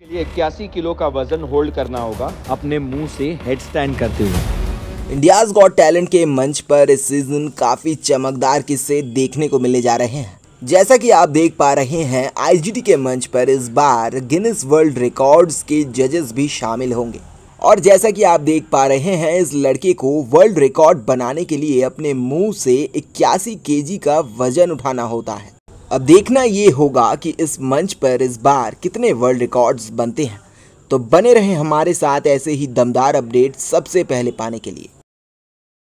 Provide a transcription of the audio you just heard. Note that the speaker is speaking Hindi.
के लिए इक्यासी किलो का वजन होल्ड करना होगा अपने मुंह से हेड स्टैंड करते हुए इंडियाज गॉट टैलेंट के मंच पर इस सीजन काफी चमकदार किस्से देखने को मिलने जा रहे हैं जैसा कि आप देख पा रहे हैं आईजीटी के मंच पर इस बार गिनेस वर्ल्ड रिकॉर्ड्स के जजेस भी शामिल होंगे और जैसा कि आप देख पा रहे हैं इस लड़के को वर्ल्ड रिकॉर्ड बनाने के लिए अपने मुंह से इक्यासी केजी का वजन उठाना होता है अब देखना ये होगा कि इस मंच पर इस बार कितने वर्ल्ड रिकॉर्ड्स बनते हैं तो बने रहें हमारे साथ ऐसे ही दमदार अपडेट सबसे पहले पाने के लिए